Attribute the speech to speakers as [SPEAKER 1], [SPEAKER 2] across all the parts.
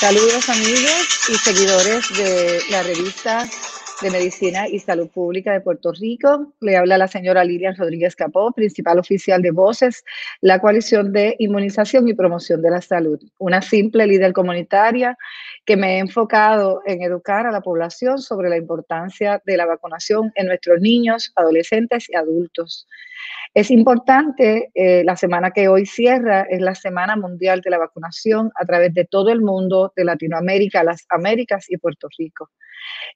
[SPEAKER 1] Saludos amigos y seguidores de la revista de Medicina y Salud Pública de Puerto Rico. Le habla la señora Lilian Rodríguez Capó, principal oficial de Voces, la coalición de inmunización y promoción de la salud. Una simple líder comunitaria que me he enfocado en educar a la población sobre la importancia de la vacunación en nuestros niños, adolescentes y adultos. Es importante, eh, la semana que hoy cierra es la Semana Mundial de la Vacunación a través de todo el mundo, de Latinoamérica, las Américas y Puerto Rico.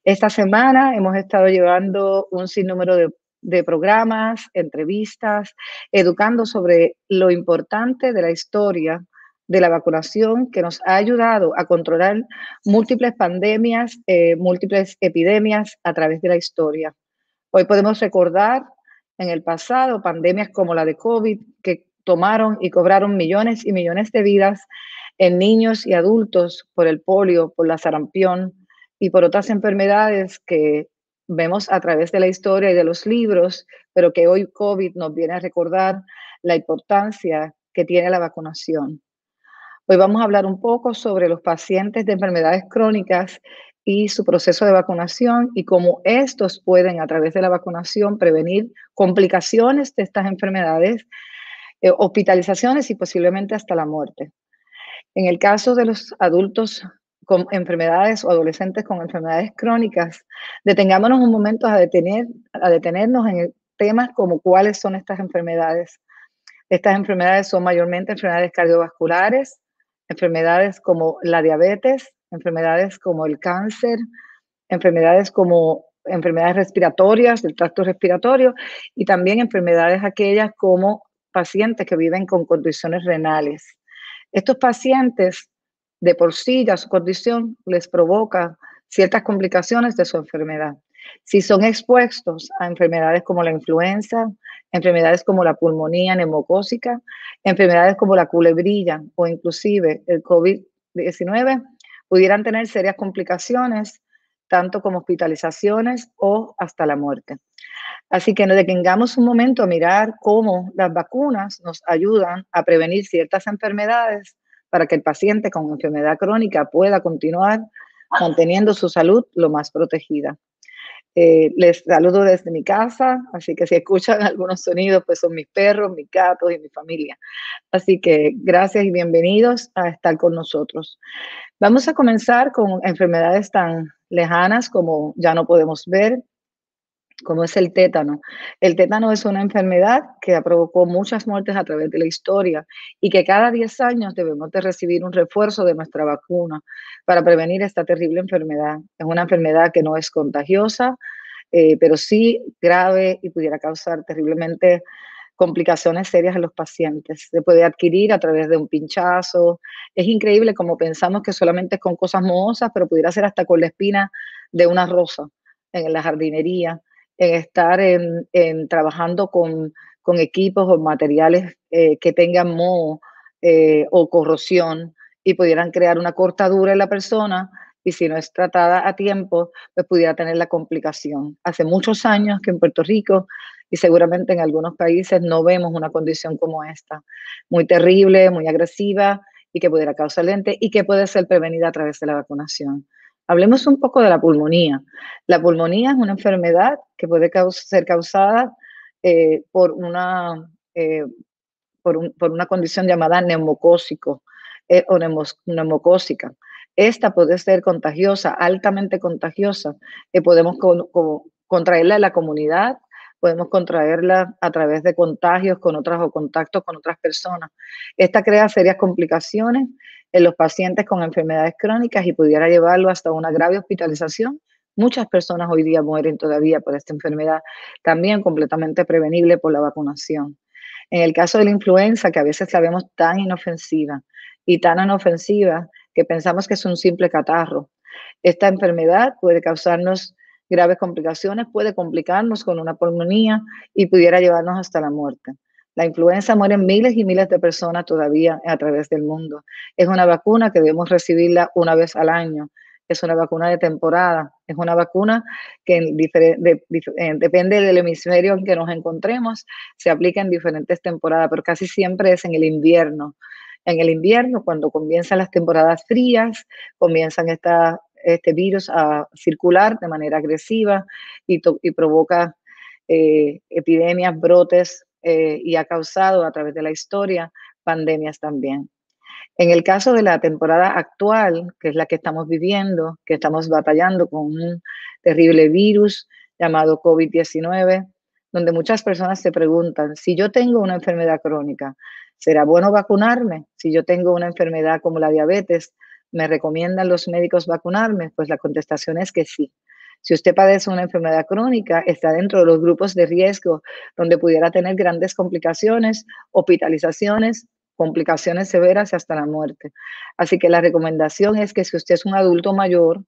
[SPEAKER 1] Esta semana hemos estado llevando un sinnúmero de, programas, entrevistas, educando sobre lo importante de la historia de la vacunación que nos ha ayudado a controlar múltiples pandemias, eh, múltiples epidemias a través de la historia. Hoy podemos recordar en el pasado, pandemias como la de COVID, que tomaron y cobraron millones y millones de vidas en niños y adultos por el polio, por la sarampión y por otras enfermedades que vemos a través de la historia y de los libros, pero que hoy COVID nos viene a recordar la importancia que tiene la vacunación. Hoy vamos a hablar un poco sobre los pacientes de enfermedades crónicas y su proceso de vacunación y cómo estos pueden, a través de la vacunación, prevenir complicaciones de estas enfermedades, eh, hospitalizaciones y posiblemente hasta la muerte. En el caso de los adultos con enfermedades o adolescentes con enfermedades crónicas, detengámonos un momento a, detener, a detenernos en temas como cuáles son estas enfermedades. Estas enfermedades son mayormente enfermedades cardiovasculares, enfermedades como la diabetes, enfermedades como el cáncer, enfermedades como enfermedades respiratorias, del tracto respiratorio, y también enfermedades aquellas como pacientes que viven con condiciones renales. Estos pacientes, de por sí, ya su condición les provoca ciertas complicaciones de su enfermedad. Si son expuestos a enfermedades como la influenza, enfermedades como la pulmonía neumocósica, enfermedades como la culebrilla o inclusive el COVID-19, pudieran tener serias complicaciones, tanto como hospitalizaciones o hasta la muerte. Así que nos detengamos un momento a mirar cómo las vacunas nos ayudan a prevenir ciertas enfermedades para que el paciente con enfermedad crónica pueda continuar manteniendo su salud lo más protegida. Eh, les saludo desde mi casa, así que si escuchan algunos sonidos, pues son mis perros, mis gatos y mi familia. Así que gracias y bienvenidos a estar con nosotros. Vamos a comenzar con enfermedades tan lejanas como ya no podemos ver, como es el tétano. El tétano es una enfermedad que ha provocado muchas muertes a través de la historia y que cada 10 años debemos de recibir un refuerzo de nuestra vacuna para prevenir esta terrible enfermedad. Es una enfermedad que no es contagiosa, eh, pero sí grave y pudiera causar terriblemente complicaciones serias en los pacientes. Se puede adquirir a través de un pinchazo. Es increíble como pensamos que solamente es con cosas mohosas, pero pudiera ser hasta con la espina de una rosa en la jardinería en estar en, trabajando con, equipos o materiales eh, que tengan moho eh, o corrosión y pudieran crear una cortadura en la persona y si no es tratada a tiempo, pues pudiera tener la complicación. Hace muchos años que en Puerto Rico y seguramente en algunos países no vemos una condición como esta, muy terrible, muy agresiva y que pudiera causar lente y que puede ser prevenida a través de la vacunación. Hablemos un poco de la pulmonía. La pulmonía es una enfermedad que puede ser causada eh, por, una, eh, por, una condición llamada neumocósico eh, o neumocócica. Esta puede ser contagiosa, altamente contagiosa. podemos contraerla en la comunidad, podemos contraerla a través de contagios con otras o contactos con otras personas. Esta crea serias complicaciones en los pacientes con enfermedades crónicas y pudiera llevarlo hasta una grave hospitalización. Muchas personas hoy día mueren todavía por esta enfermedad, también completamente prevenible por la vacunación. En el caso de la influenza, que a veces la vemos tan inofensiva y tan inofensiva que pensamos que es un simple catarro, esta enfermedad puede causarnos graves complicaciones, puede complicarnos con una pulmonía y pudiera llevarnos hasta la muerte. La influenza en miles y miles de personas todavía a través del mundo. Es una vacuna que debemos recibirla una vez al año. Es una vacuna de temporada. Es una vacuna que eh, depende del hemisferio en que nos encontremos, se aplica en diferentes temporadas, pero casi siempre es en el invierno. En el invierno, cuando comienzan las temporadas frías, comienzan estas este virus a circular de manera agresiva y, y provoca eh, epidemias, brotes eh, y ha causado a través de la historia pandemias también. En el caso de la temporada actual, que es la que estamos viviendo, que estamos batallando con un terrible virus llamado COVID-19, donde muchas personas se preguntan, si yo tengo una enfermedad crónica, ¿será bueno vacunarme? Si yo tengo una enfermedad como la diabetes, ¿Me recomiendan los médicos vacunarme? Pues la contestación es que sí. Si usted padece una enfermedad crónica, está dentro de los grupos de riesgo donde pudiera tener grandes complicaciones, hospitalizaciones, complicaciones severas y hasta la muerte. Así que la recomendación es que si usted es un adulto mayor,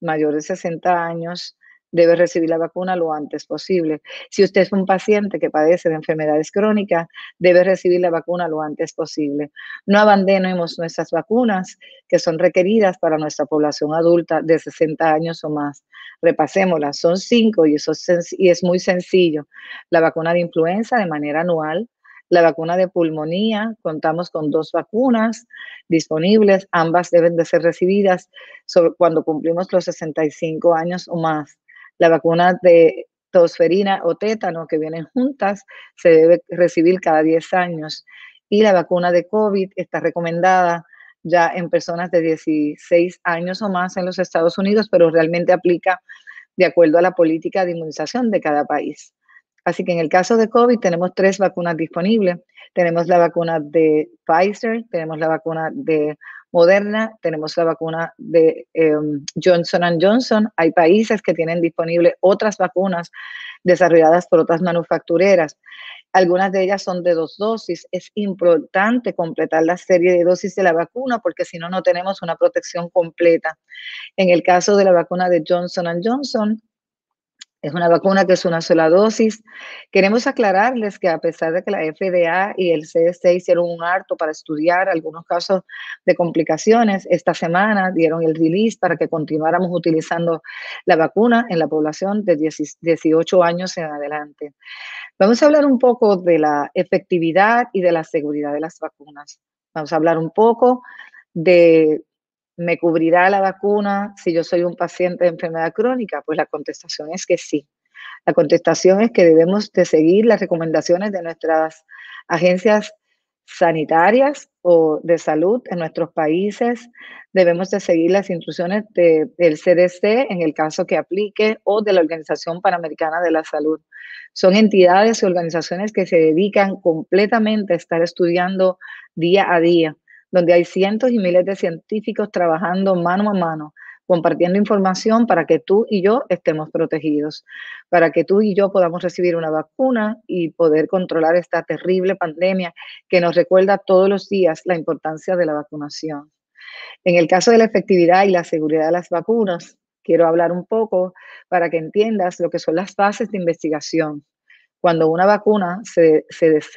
[SPEAKER 1] mayor de 60 años, debe recibir la vacuna lo antes posible. Si usted es un paciente que padece de enfermedades crónicas, debe recibir la vacuna lo antes posible. No abandonemos nuestras vacunas que son requeridas para nuestra población adulta de 60 años o más. Repasémoslas, son cinco y, eso es, muy sencillo. La vacuna de influenza de manera anual, la vacuna de pulmonía, contamos con dos vacunas disponibles, ambas deben de ser recibidas cuando cumplimos los 65 años o más. La vacuna de tosferina o tétano, que vienen juntas, se debe recibir cada 10 años. Y la vacuna de COVID está recomendada ya en personas de 16 años o más en los Estados Unidos, pero realmente aplica de acuerdo a la política de inmunización de cada país. Así que en el caso de COVID tenemos tres vacunas disponibles. Tenemos la vacuna de Pfizer, tenemos la vacuna de Moderna, tenemos la vacuna de em, Johnson Johnson. Hay países que tienen disponible otras vacunas desarrolladas por otras manufactureras. Algunas de ellas son de dos dosis. Es importante completar la serie de dosis de la vacuna porque si no, no tenemos una protección completa. En el caso de la vacuna de Johnson Johnson, es una vacuna que es una sola dosis. Queremos aclararles que a pesar de que la FDA y el CDC hicieron un harto para estudiar algunos casos de complicaciones, esta semana dieron el release para que continuáramos utilizando la vacuna en la población de 18 años en adelante. Vamos a hablar un poco de la efectividad y de la seguridad de las vacunas. Vamos a hablar un poco de ¿Me cubrirá la vacuna si yo soy un paciente de enfermedad crónica? Pues la contestación es que sí. La contestación es que debemos de seguir las recomendaciones de nuestras agencias sanitarias o de salud en nuestros países. Debemos de seguir las instrucciones del CDC en el caso que aplique o de la Organización Panamericana de la Salud. Son entidades y organizaciones que se dedican completamente a estar estudiando día a día donde hay cientos y miles de científicos trabajando mano a mano, compartiendo información para que tú y yo estemos protegidos, para que tú y yo podamos recibir una vacuna y poder controlar esta terrible pandemia que nos recuerda todos los días la importancia de la vacunación. En el caso de la efectividad y la seguridad de las vacunas, quiero hablar un poco para que entiendas lo que son las fases de investigación. Cuando una vacuna se,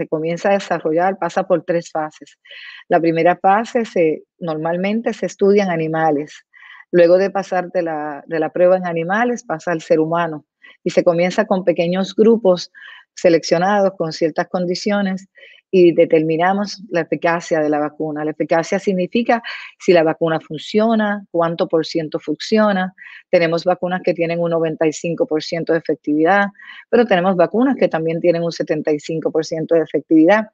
[SPEAKER 1] comienza a desarrollar, pasa por tres fases. La primera fase se, normalmente se estudian animales. Luego de pasar de la, de la prueba en animales, pasa al ser humano. Y se comienza con pequeños grupos seleccionados con ciertas condiciones y determinamos la eficacia de la vacuna. La eficacia significa si la vacuna funciona, cuánto por ciento funciona. Tenemos vacunas que tienen un 95% de efectividad, pero tenemos vacunas que también tienen un 75% de efectividad.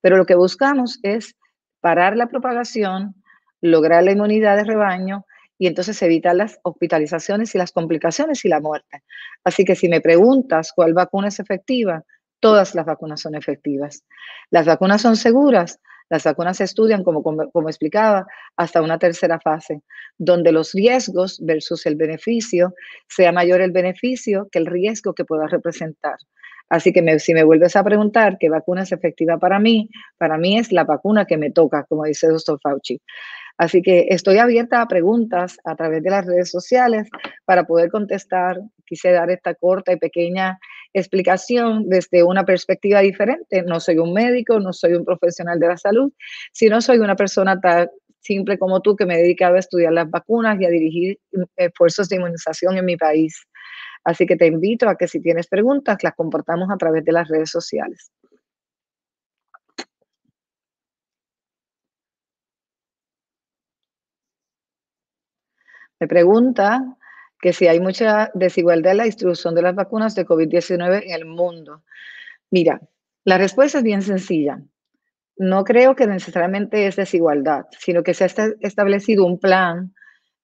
[SPEAKER 1] Pero lo que buscamos es parar la propagación, lograr la inmunidad de rebaño y entonces evitar las hospitalizaciones y las complicaciones y la muerte. Así que si me preguntas cuál vacuna es efectiva, todas las vacunas son efectivas. Las vacunas son seguras. Las vacunas se estudian, como, explicaba, hasta una tercera fase, donde los riesgos versus el beneficio sea mayor el beneficio que el riesgo que pueda representar. Así que si me vuelves a preguntar qué vacuna es efectiva para mí, para mí es la vacuna que me toca, como dice doctor Fauci. Así que estoy abierta a preguntas a través de las redes sociales para poder contestar. Quise dar esta corta y pequeña explicación desde una perspectiva diferente. No soy un médico, no soy un profesional de la salud, sino soy una persona tan simple como tú que me he dedicado a estudiar las vacunas y a dirigir mm, esfuerzos de inmunización en mi país. Así que te invito a que si tienes preguntas, las comportamos a través de las redes sociales. Me pregunta que si hay mucha desigualdad en la distribución de las vacunas de COVID-19 en el mundo. Mira, la respuesta es bien sencilla. No creo que necesariamente es desigualdad, sino que se ha establecido un plan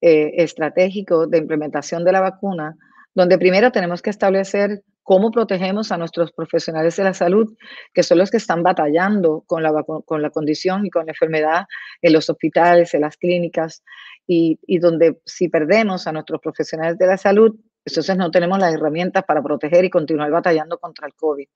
[SPEAKER 1] eh, estratégico de implementación de la vacuna, donde primero tenemos que establecer cómo protegemos a nuestros profesionales de la salud, que son los que están batallando con la, con la condición y con la enfermedad en los hospitales, en las clínicas, y, y donde si perdemos a nuestros profesionales de la salud, entonces no tenemos las herramientas para proteger y continuar batallando contra el COVID.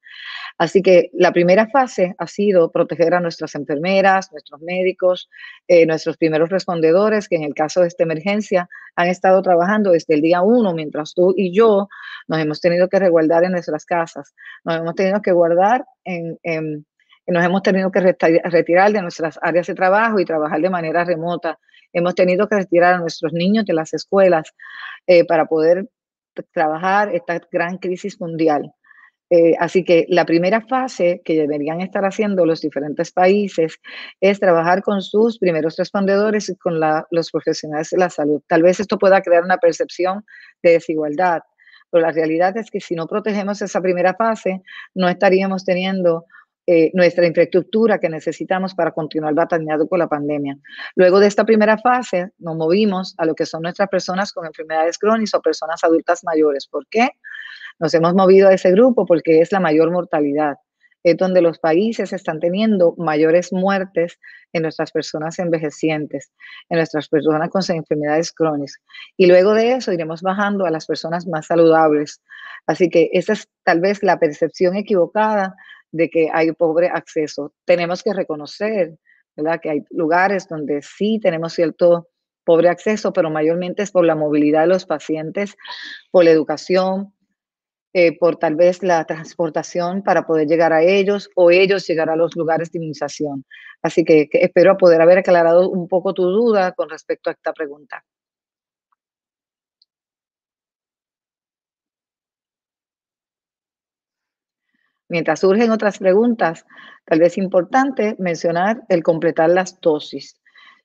[SPEAKER 1] Así que la primera fase ha sido proteger a nuestras enfermeras, nuestros médicos, eh, nuestros primeros respondedores, que en el caso de esta emergencia han estado trabajando desde el día uno, mientras tú y yo nos hemos tenido que resguardar en nuestras casas, nos hemos tenido que guardar en, nos hemos tenido que retirar de nuestras áreas de trabajo y trabajar de manera remota. Hemos tenido que retirar a nuestros niños de las escuelas eh, para poder trabajar esta gran crisis mundial. Eh, así que la primera fase que deberían estar haciendo los diferentes países es trabajar con sus primeros respondedores y con los profesionales de la salud. Tal vez esto pueda crear una percepción de desigualdad, pero la realidad es que si no protegemos esa primera fase, no estaríamos teniendo eh, nuestra infraestructura que necesitamos para continuar batallando con la pandemia. Luego de esta primera fase, nos movimos a lo que son nuestras personas con enfermedades crónicas o personas adultas mayores. ¿Por qué? Nos hemos movido a ese grupo porque es la mayor mortalidad. Es donde los países están teniendo mayores muertes en nuestras personas envejecientes, en nuestras personas con enfermedades crónicas. Y luego de eso iremos bajando a las personas más saludables. Así que esa es tal vez la percepción equivocada de que hay pobre acceso. Tenemos que reconocer ¿verdad? que hay lugares donde sí tenemos cierto pobre acceso, pero mayormente es por la movilidad de los pacientes, por la educación, eh, por tal vez la transportación para poder llegar a ellos o ellos llegar a los lugares de inmunización. Así que, que espero poder haber aclarado un poco tu duda con respecto a esta pregunta. Mientras surgen otras preguntas, tal vez importante mencionar el completar las dosis.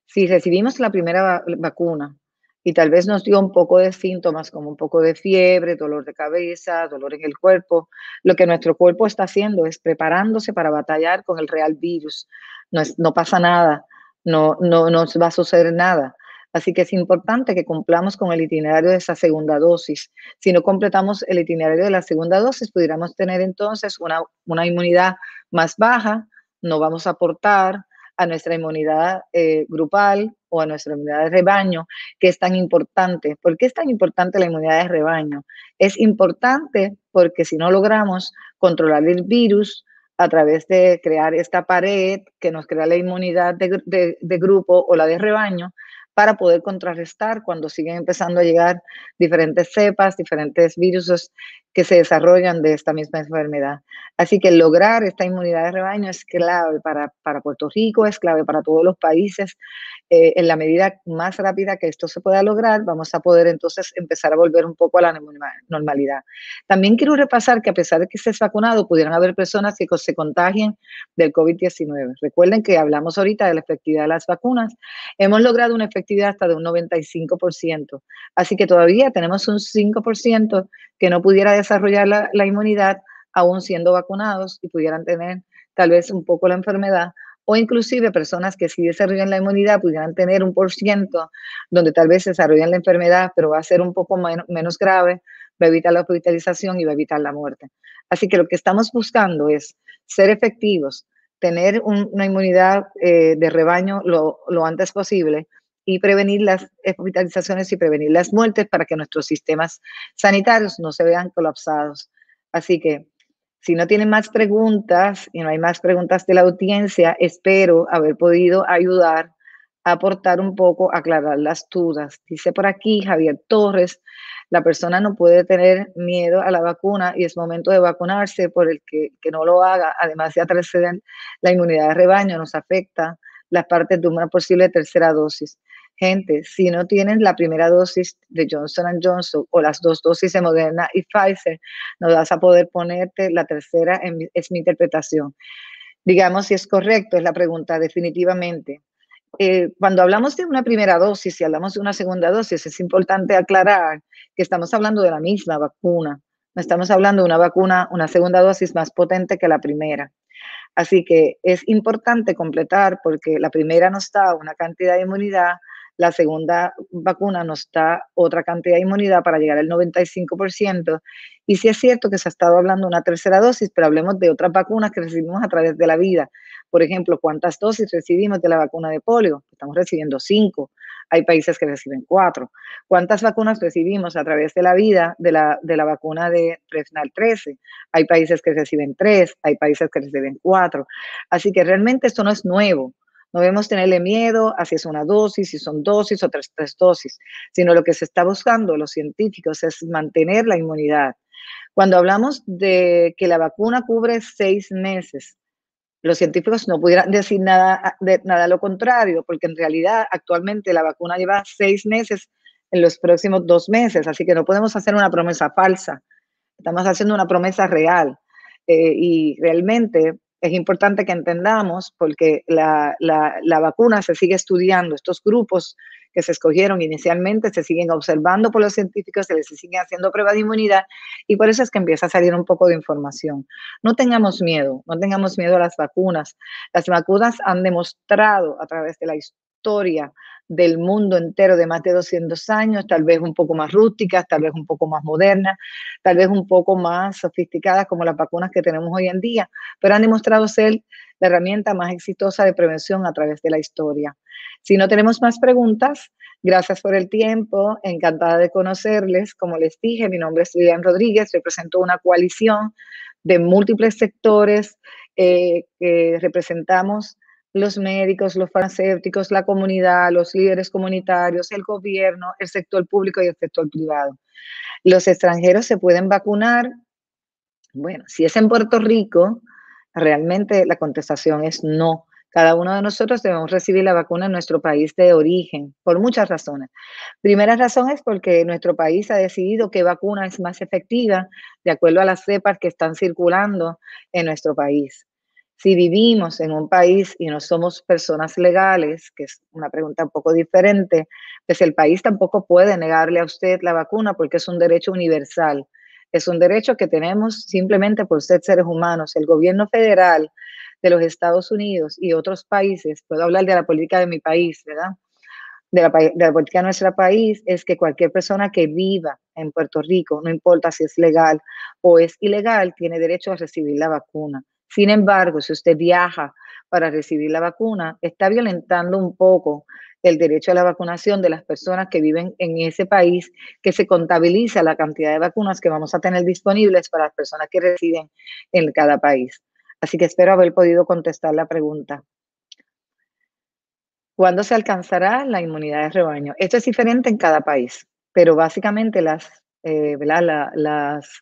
[SPEAKER 1] Si recibimos la primera vacuna y tal vez nos dio un poco de síntomas como un poco de fiebre, dolor de cabeza, dolor en el cuerpo, lo que nuestro cuerpo está haciendo es preparándose para batallar con el real virus. No, pasa nada, no, no nos va a suceder nada. Así que es importante que cumplamos con el itinerario de esa segunda dosis. Si no completamos el itinerario de la segunda dosis, pudiéramos tener entonces una, una inmunidad más baja, no vamos a aportar a nuestra inmunidad eh, grupal o a nuestra inmunidad de rebaño, que es tan importante. ¿Por qué es tan importante la inmunidad de rebaño? Es importante porque si no logramos controlar el virus, a través de crear esta pared que nos crea la inmunidad de, grupo o la de rebaño, para poder contrarrestar cuando siguen empezando a llegar diferentes cepas, diferentes virus que se desarrollan de esta misma enfermedad. Así que lograr esta inmunidad de rebaño es clave para, Puerto Rico, es clave para todos los países. Eh, en la medida más rápida que esto se pueda lograr, vamos a poder entonces empezar a volver un poco a la normalidad. También quiero repasar que a pesar de que estés vacunado, pudieran haber personas que se contagien del COVID-19. Recuerden que hablamos ahorita de la efectividad de las vacunas. Hemos logrado una efectividad hasta de un 95%. Así que todavía tenemos un 5% que no pudiera desarrollar la, inmunidad aún siendo vacunados y pudieran tener tal vez un poco la enfermedad, o inclusive personas que sí desarrollan la inmunidad pudieran tener un por ciento donde tal vez desarrollan la enfermedad, pero va a ser un poco menos grave, va a evitar la hospitalización y va a evitar la muerte. Así que lo que estamos buscando es ser efectivos, tener una inmunidad eh, de rebaño lo, lo antes posible y prevenir las hospitalizaciones y prevenir las muertes para que nuestros sistemas sanitarios no se vean colapsados. Así que si no tienen más preguntas y no hay más preguntas de la audiencia, espero haber podido ayudar a aportar un poco, aclarar las dudas. Dice por aquí Javier Torres, la persona no puede tener miedo a la vacuna y es momento de vacunarse por el que, no lo haga. Además ya trasceden la inmunidad de rebaño, nos afecta las partes de una posible tercera dosis. Gente, si no tienen la primera dosis de Johnson Johnson o las dos dosis de Moderna y Pfizer, no vas a poder ponerte la tercera, es mi interpretación. Digamos si es correcto, es la pregunta, definitivamente. Eh, cuando hablamos de una primera dosis y hablamos de una segunda dosis, es importante aclarar que estamos hablando de la misma vacuna. No estamos hablando de una vacuna, una segunda dosis más potente que la primera. Así que es importante completar porque la primera nos da una cantidad de inmunidad la segunda vacuna nos da otra cantidad de inmunidad para llegar al 95%. Y sí es cierto que se ha estado hablando de una tercera dosis, pero hablemos de otras vacunas que recibimos a través de la vida. Por ejemplo, ¿cuántas dosis recibimos de la vacuna de polio? Estamos recibiendo cinco. Hay países que reciben cuatro. ¿Cuántas vacunas recibimos a través de la vida de la, vacuna de Prevnar 13? Hay países que reciben tres, hay países que reciben cuatro. Así que realmente esto no es nuevo. No debemos tenerle miedo a si es una dosis, si son dosis o tres, tres dosis, sino lo que se está buscando los científicos es mantener la inmunidad. Cuando hablamos de que la vacuna cubre seis meses, los científicos no pudieran decir nada, ah, de, nada lo contrario, porque en realidad actualmente la vacuna lleva seis meses en los próximos dos meses, así que no podemos hacer una promesa falsa, estamos haciendo una promesa real. Eh, y realmente es importante que entendamos porque la, la, vacuna se sigue estudiando. Estos grupos que se escogieron inicialmente se siguen observando por los científicos, se les sigue haciendo prueba de inmunidad y por eso es que empieza a salir un poco de información. No tengamos miedo, no tengamos miedo a las vacunas. Las vacunas han demostrado a través de la historia del mundo entero de más de 200 años, tal vez un poco más rústicas, tal vez un poco más modernas, tal vez un poco más sofisticadas como las vacunas que tenemos hoy en día, pero han demostrado ser la herramienta más exitosa de prevención a través de la historia. Si no tenemos más preguntas, gracias por el tiempo, encantada de conocerles. Como les dije, mi nombre es Lilian Rodríguez, represento una coalición de múltiples sectores eh, que representamos los médicos, los farmacéuticos, la comunidad, los líderes comunitarios, el gobierno, el sector público y el sector privado. Los extranjeros se pueden vacunar. Bueno, si es en Puerto Rico, realmente la contestación es no. Cada uno de nosotros debemos recibir la vacuna en nuestro país de origen, por muchas razones. Primera razón es porque nuestro país ha decidido qué vacuna es más efectiva de acuerdo a las cepas que están circulando en nuestro país. Si vivimos en un país y no somos personas legales, que es una pregunta un poco diferente, pues el país tampoco puede negarle a usted la vacuna porque es un derecho universal. Es un derecho que tenemos simplemente por ser seres humanos. El gobierno federal de los Estados Unidos y otros países, puedo hablar de la política de mi país, ¿verdad? De la, política de nuestro país es que cualquier persona que viva en Puerto Rico, no importa si es legal o es ilegal, tiene derecho a recibir la vacuna. Sin embargo, si usted viaja para recibir la vacuna, está violentando un poco el derecho a la vacunación de las personas que viven en ese país, que se contabiliza la cantidad de vacunas que vamos a tener disponibles para las personas que residen en cada país. Así que espero haber podido contestar la pregunta. ¿Cuándo se alcanzará la inmunidad de rebaño? Esto es diferente en cada país, pero básicamente las, eh, las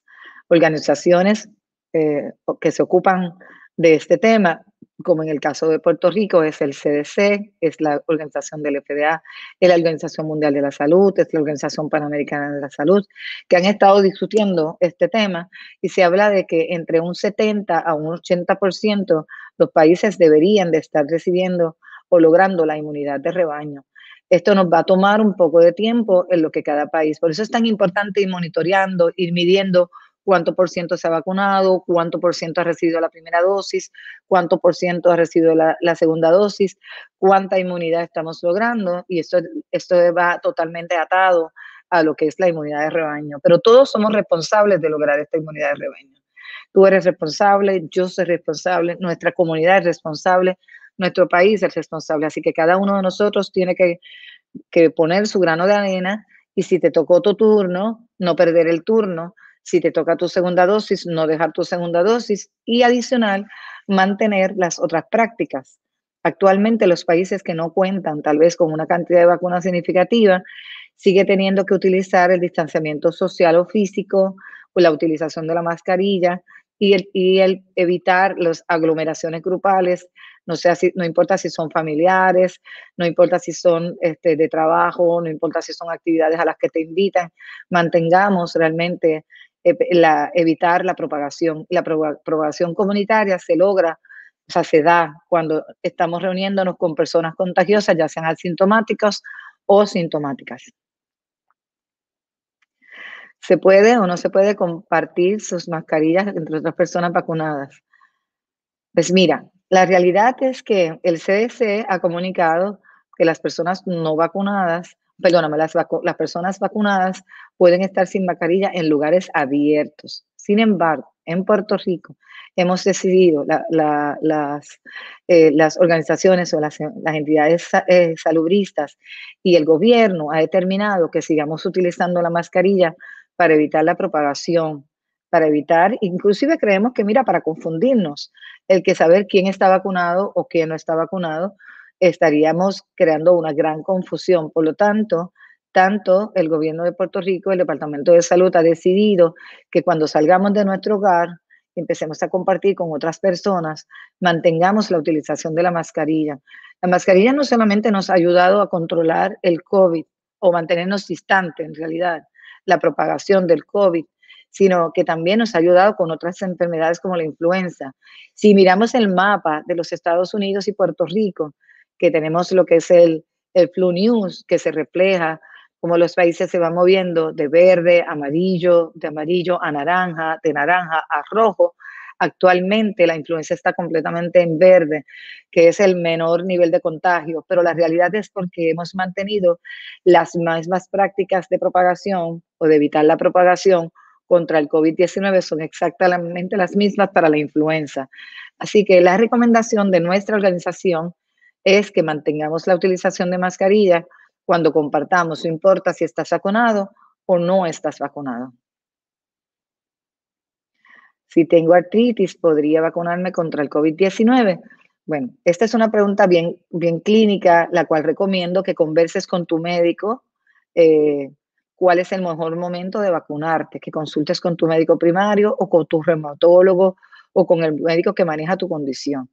[SPEAKER 1] organizaciones eh, que se ocupan de este tema, como en el caso de Puerto Rico, es el CDC, es la organización del FDA, es la Organización Mundial de la Salud, es la Organización Panamericana de la Salud, que han estado discutiendo este tema y se habla de que entre un 70 a un 80% los países deberían de estar recibiendo o logrando la inmunidad de rebaño. Esto nos va a tomar un poco de tiempo en lo que cada país. Por eso es tan importante ir monitoreando, ir midiendo cuánto por ciento se ha vacunado, cuánto por ciento ha recibido la primera dosis, cuánto por ciento ha recibido la, segunda dosis, cuánta inmunidad estamos logrando y esto, esto va totalmente atado a lo que es la inmunidad de rebaño. Pero todos somos responsables de lograr esta inmunidad de rebaño. Tú eres responsable, yo soy responsable, nuestra comunidad es responsable, nuestro país es responsable. Así que cada uno de nosotros tiene que, que poner su grano de arena y si te tocó tu turno, no perder el turno si te toca tu segunda dosis, no dejar tu segunda dosis y adicional, mantener las otras prácticas. Actualmente los países que no cuentan tal vez con una cantidad de vacunas significativa sigue teniendo que utilizar el distanciamiento social o físico o la utilización de la mascarilla y el, el evitar las aglomeraciones grupales, no, no importa si son familiares, no importa si son este, de trabajo, no importa si son actividades a las que te invitan, mantengamos realmente eh, la, evitar la propagación. La propagación comunitaria se logra, o sea, se da cuando estamos reuniéndonos con personas contagiosas, ya sean asintomáticas o sintomáticas. ¿Se puede o no se puede compartir sus mascarillas entre otras personas vacunadas? Pues mira, la realidad es que el CDC ha comunicado que las personas no vacunadas perdóname, las, las personas vacunadas pueden estar sin mascarilla en lugares abiertos. Sin embargo, en Puerto Rico hemos decidido, las, eh, las, organizaciones o las, entidades eh, salubristas y el gobierno ha determinado que sigamos utilizando la mascarilla para evitar la propagación, para evitar, inclusive creemos que, mira, para confundirnos, el que saber quién está vacunado o quién no está vacunado, estaríamos creando una gran confusión. Por lo tanto, tanto el gobierno de Puerto Rico, el Departamento de Salud ha decidido que cuando salgamos de nuestro hogar, empecemos a compartir con otras personas, mantengamos la utilización de la mascarilla. La mascarilla no solamente nos ha ayudado a controlar el COVID o mantenernos distante, en realidad, la propagación del COVID, sino que también nos ha ayudado con otras enfermedades como la influenza. Si miramos el mapa de los Estados Unidos y Puerto Rico, que tenemos lo que es el, el Flu News, que se refleja cómo los países se van moviendo de verde, amarillo, de amarillo a naranja, de naranja a rojo. Actualmente la influencia está completamente en verde, que es el menor nivel de contagio, pero la realidad es porque hemos mantenido las mismas prácticas de propagación o de evitar la propagación contra el COVID-19 son exactamente las mismas para la influenza. Así que la recomendación de nuestra organización es que mantengamos la utilización de mascarilla cuando compartamos, no importa si estás vacunado o no estás vacunado. Si tengo artritis, ¿podría vacunarme contra el COVID-19? Bueno, esta es una pregunta bien, bien clínica, la cual recomiendo que converses con tu médico eh, cuál es el mejor momento de vacunarte, que consultes con tu médico primario o con tu reumatólogo o con el médico que maneja tu condición.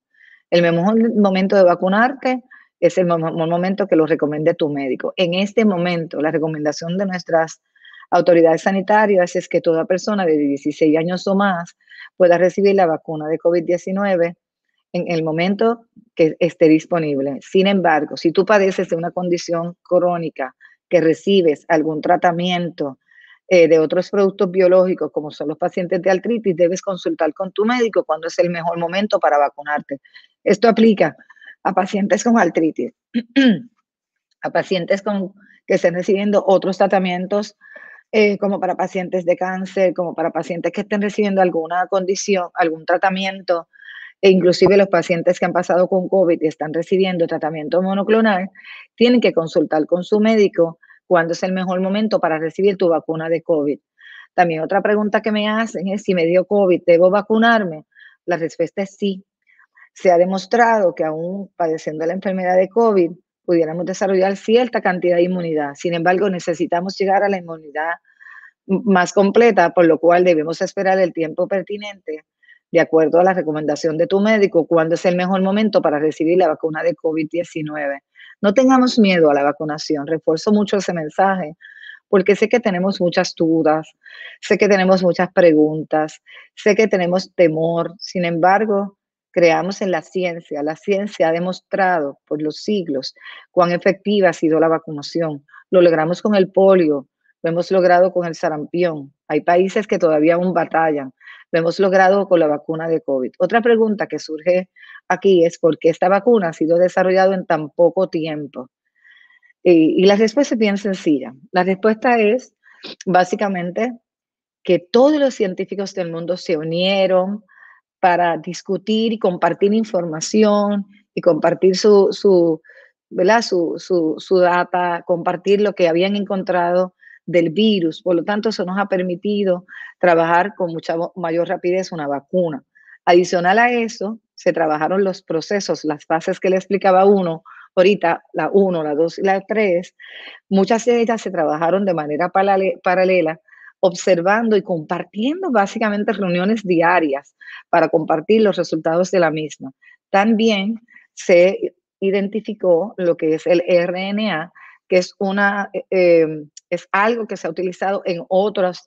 [SPEAKER 1] El mejor momento de vacunarte es el mejor momento que lo recomiende tu médico. En este momento, la recomendación de nuestras autoridades sanitarias es que toda persona de 16 años o más pueda recibir la vacuna de COVID-19 en el momento que esté disponible. Sin embargo, si tú padeces de una condición crónica que recibes algún tratamiento eh, de otros productos biológicos, como son los pacientes de artritis, debes consultar con tu médico cuando es el mejor momento para vacunarte. Esto aplica a pacientes con artritis, a pacientes con, que estén recibiendo otros tratamientos, eh, como para pacientes de cáncer, como para pacientes que estén recibiendo alguna condición, algún tratamiento, e inclusive los pacientes que han pasado con COVID y están recibiendo tratamiento monoclonal, tienen que consultar con su médico cuándo es el mejor momento para recibir tu vacuna de COVID. También otra pregunta que me hacen es si me dio COVID, ¿debo vacunarme? La respuesta es sí. Se ha demostrado que aún padeciendo la enfermedad de COVID, pudiéramos desarrollar cierta cantidad de inmunidad. Sin embargo, necesitamos llegar a la inmunidad más completa, por lo cual debemos esperar el tiempo pertinente de acuerdo a la recomendación de tu médico, cuándo es el mejor momento para recibir la vacuna de COVID-19. No tengamos miedo a la vacunación, refuerzo mucho ese mensaje, porque sé que tenemos muchas dudas, sé que tenemos muchas preguntas, sé que tenemos temor, sin embargo, creamos en la ciencia, la ciencia ha demostrado por los siglos cuán efectiva ha sido la vacunación. Lo logramos con el polio, lo hemos logrado con el sarampión. Hay países que todavía aún batallan lo hemos logrado con la vacuna de COVID. Otra pregunta que surge aquí es por qué esta vacuna ha sido desarrollada en tan poco tiempo. Y, la respuesta es bien sencilla. La respuesta es básicamente que todos los científicos del mundo se unieron para discutir y compartir información y compartir su, su, data, compartir lo que habían encontrado del virus. Por lo tanto, eso nos ha permitido trabajar con mucha mayor rapidez una vacuna. Adicional a eso, se trabajaron los procesos, las fases que le explicaba uno, ahorita la 1, la 2 y la 3, muchas de ellas se trabajaron de manera paralela, observando y compartiendo básicamente reuniones diarias para compartir los resultados de la misma. También se identificó lo que es el RNA, que es una eh, em, es algo que se ha utilizado en otros,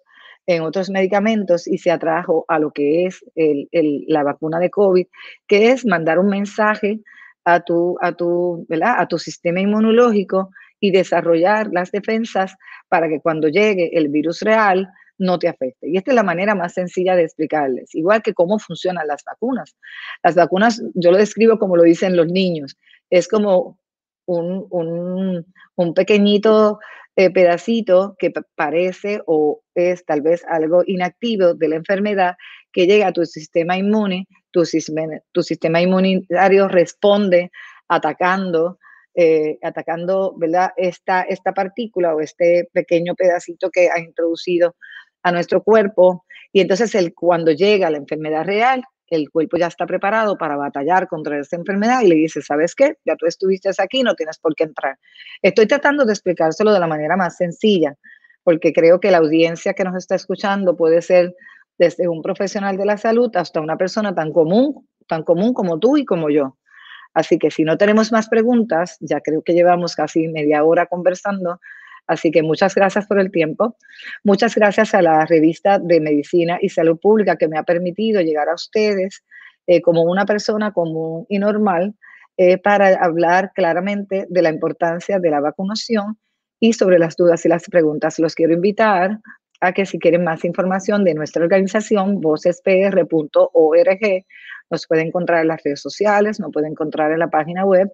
[SPEAKER 1] en otros medicamentos y se atrajo a lo que es la vacuna de COVID, que es mandar un mensaje a tu, a tu, A tu sistema inmunológico y desarrollar las defensas para que cuando llegue el virus real no te afecte. Y esta es la manera más sencilla de explicarles, igual que cómo funcionan las vacunas. Las vacunas, yo lo describo como lo dicen los niños, es como un, un, un pequeñito eh, pedacito que parece o es tal vez algo inactivo de la enfermedad que llega a tu sistema inmune, tu, sistema inmunitario responde atacando, eh, atacando ¿verdad? Esta, esta partícula o este pequeño pedacito que ha introducido a nuestro cuerpo. Y entonces el, cuando llega la enfermedad real, el cuerpo ya está preparado para batallar contra esta enfermedad y le dice, ¿sabes qué? Ya tú estuviste aquí, no tienes por qué entrar. Estoy tratando de explicárselo de la manera más sencilla, porque creo que la audiencia que nos está escuchando puede ser desde un profesional de la salud hasta una persona tan común, tan común como tú y como yo. Así que si no tenemos más preguntas, ya creo que llevamos casi media hora conversando, Así que muchas gracias por el tiempo. Muchas gracias a la revista de Medicina y Salud Pública que me ha permitido llegar a ustedes eh, como una persona común y normal eh, para hablar claramente de la importancia de la vacunación y sobre las dudas y las preguntas. Los quiero invitar a que si quieren más información de nuestra organización, vocespr.org, nos pueden encontrar en las redes sociales, nos pueden encontrar en la página web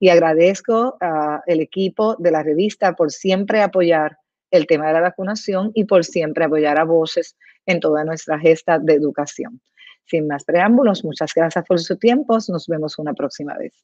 [SPEAKER 1] y agradezco al equipo de la revista por siempre apoyar el tema de la vacunación y por siempre apoyar a voces en toda nuestra gesta de educación. Sin más preámbulos, muchas gracias por su tiempo. Nos vemos una próxima vez.